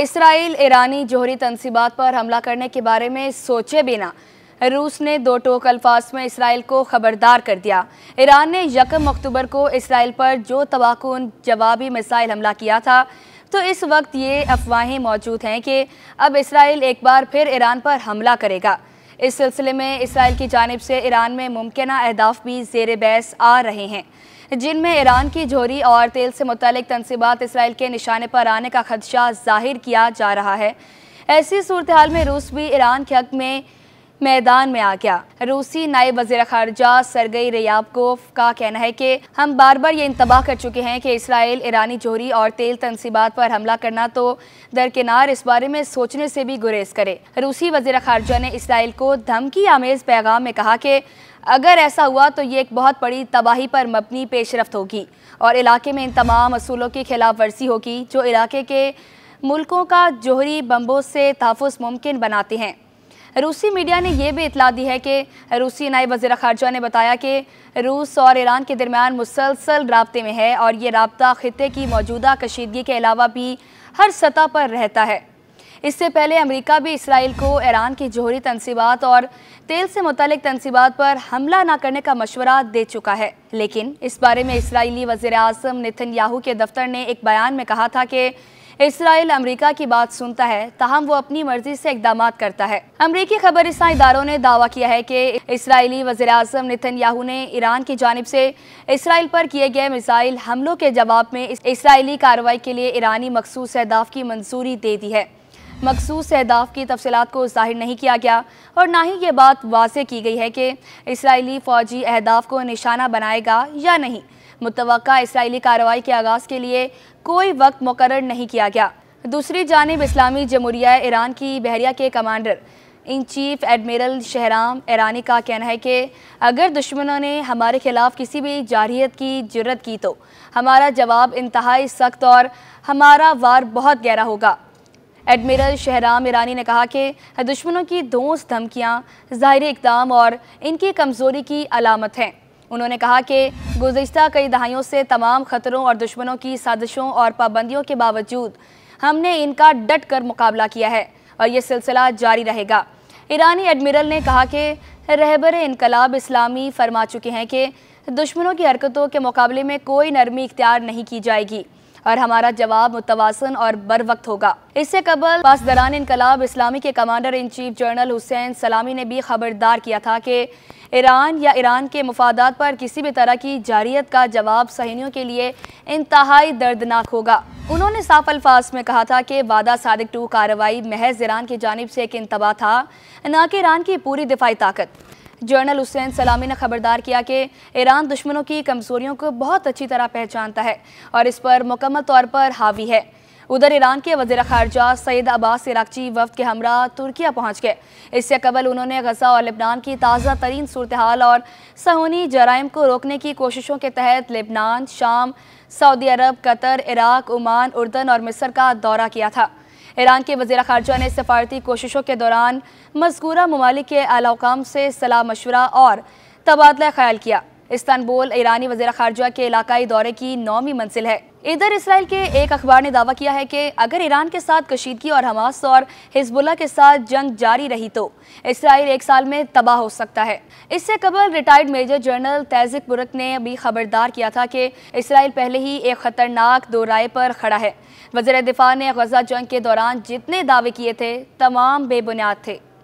Israel ईरानी जोहरी तनसीबात पर हमला करने के बारे में सोचे बिना रूस ने दो टोक अल्फाज में इसराइल को खबरदार कर दिया ईरान ने यकम अक्टूबर को इसराइल पर जो तबाहकुन जवाबी मिसाइल हमला किया था तो इस वक्त ये अफवाहें मौजूद हैं कि अब इसराइल एक बार फिर ईरान पर हमला करेगा इस सिलसिले में इसराइल की जानब से ईरान में मुमकिन अहदाफ भी जेर बहस आ रहे हैं जिनमें ईरान की झोरी और तेल से मुतलिक तनसीबात इसराइल के निशाने पर आने का खदशा जाहिर किया जा रहा है ऐसी सूरत हाल में रूस भी ईरान के हक में मैदान में आ गया रूसी नायब वजीर खारजा सरगई रियाबकोफ का कहना है कि हम बार बार ये इंतबाह कर चुके हैं कि इसराइल ईरानी जोहरी और तेल तनसीबात पर हमला करना तो दरकिनार इस बारे में सोचने से भी गुरेज करे रूसी वजीर खारजा ने इसराइल को धमकी आमेज पैगाम में कहा कि अगर ऐसा हुआ तो ये एक बहुत बड़ी तबाही पर मबनी पेशरफ होगी और इलाके में इन तमाम असूलों की खिलाफ वर्जी होगी जो इलाके के मुल्कों का जोहरी बम्बों से तहफ़ मुमकिन बनाते हैं रूसी मीडिया ने यह भी इतला दी है कि रूसी नायब वजीर खारजा ने बताया कि रूस और ईरान के दरमियान मुसलसल रबते में है और ये रबता ख़त्े की मौजूदा कशीदगी के अलावा भी हर सतह पर रहता है इससे पहले अमरीका भी इसराइल को ईरान की जोहरी तनसीबात और तेल से मुतल तनसीबात पर हमला न करने का मशवरा दे चुका है लेकिन इस बारे में इसराइली वजे अजम नितिन याहू के दफ्तर ने एक बयान में कहा था कि इसराइल अमरीका की बात सुनता है ताहम वो अपनी मर्जी से इकदाम करता है अमरीकी खबर इदारों ने दावा किया है कि इसराइली वजे अजम नितिन याहू ने ईरान की जानब से इसराइल पर किए गए मिसाइल हमलों के जवाब में इसराइली कार्रवाई के लिए ईरानी मखसूस अहदाफ की मंजूरी दे दी है मखसूस अहदाफ की तफसलत को जाहिर नहीं किया गया और ना ही ये बात वाज की गई है कि इसराइली फ़ौजी अहदाफ को निशाना बनाएगा या नहीं मुतव इसराइली कार्रवाई के आगाज़ के लिए कोई वक्त मुकर नहीं किया गया दूसरी जानब इस्लामी जमहूरिया ईरान की बहरिया के commander in chief admiral Shahram Irani का कहना है कि अगर दुश्मनों ने हमारे खिलाफ किसी भी जारहीत की जरूरत की तो हमारा जवाब इंतहाई सख्त और हमारा वार बहुत गहरा होगा एडमिरल शहराम ईरानी ने कहा कि दुश्मनों की दोस्त धमकियाँ ज़ाहिर इकदाम और इनकी कमज़ोरी की अलामत हैं उन्होंने कहा कि गुज्त कई दहाइयों से तमाम ख़तरों और दुश्मनों की साजिशों और पाबंदियों के बावजूद हमने इनका डट कर मुकाबला किया है और ये सिलसिला जारी रहेगा ईरानी एडमिरल ने कहा कि रहबर इनकलाब इस्लामी फरमा चुके हैं कि दुश्मनों की हरकतों के मुकाबले में कोई नरमी इख्तियार नहीं की जाएगी और हमारा जवाब मुतवासन और बर वक्त होगा इससे कबल पासदरान इनकलाब इस्लामी के commander in chief general Hussein Salami ने भी खबरदार किया था कि ईरान या ईरान के मफादात पर किसी भी तरह की जारियत का जवाब सहनियों के लिए इंतहाई दर्दनाक होगा उन्होंने साफ अल्फाज में कहा था कि वादा सादक टू कार्रवाई महज ईरान की जानब से एक इंतबा था न कि ईरान की पूरी दिफाई ताकत जनरल हुसैन सलामी ने खबरदार किया कि ईरान दुश्मनों की कमजोरियों को बहुत अच्छी तरह पहचानता है और इस पर मुकम्मल तौर पर हावी है उधर ईरान के वजीर खारजा सैद अब्बास इराकची वफद के हमरा तुर्किया पहुंच गए इससे कबल उन्होंने गजा और लेबनान की ताज़ा तरीन सूरत हाल और सहूनी जराइम को रोकने की कोशिशों के तहत लेबनान शाम Saudi Arab Qatar Iraq Oman उर्दन और मिस्र का दौरा किया था ईरान के वजी खारजा ने सफारती कोशिशों के दौरान मजकूरा ममालिक के अलाकाम से सलाह मशवरा और तबादला ख्याल किया इस्तानबुल ईरानी वजी खारजा के इलाकई दौरे की नौवीं मंजिल है इधर इसराइल के एक अखबार ने दावा किया है कि अगर ईरान के साथ कशीदगी और हमास और हिजबुल्ला के साथ जंग जारी रही तो इसराइल एक साल में तबाह हो सकता है इससे कबल रिटायर्ड मेजर जनरल तैजिक बुरक ने भी खबरदार किया था कि इसराइल पहले ही एक खतरनाक दो राय पर खड़ा है वजर दिफा ने गजा जंग के दौरान जितने दावे किए थे तमाम बेबुनियाद थे